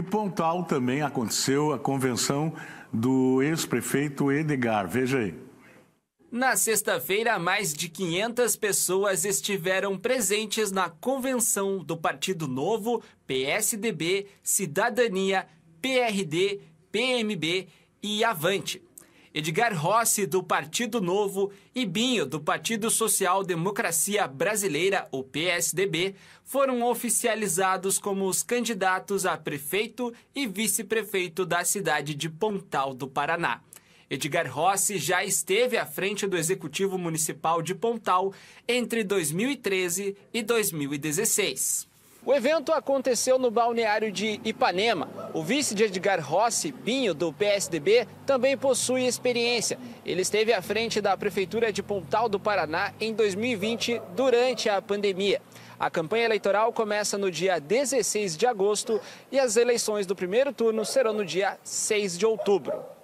E Pontal também aconteceu a convenção do ex-prefeito Edgar. Veja aí. Na sexta-feira, mais de 500 pessoas estiveram presentes na convenção do Partido Novo, PSDB, Cidadania, PRD, PMB e Avante. Edgar Rossi, do Partido Novo, e Binho, do Partido Social Democracia Brasileira, o PSDB, foram oficializados como os candidatos a prefeito e vice-prefeito da cidade de Pontal do Paraná. Edgar Rossi já esteve à frente do Executivo Municipal de Pontal entre 2013 e 2016. O evento aconteceu no balneário de Ipanema. O vice de Edgar Rossi, Binho, do PSDB, também possui experiência. Ele esteve à frente da Prefeitura de Pontal do Paraná em 2020, durante a pandemia. A campanha eleitoral começa no dia 16 de agosto e as eleições do primeiro turno serão no dia 6 de outubro.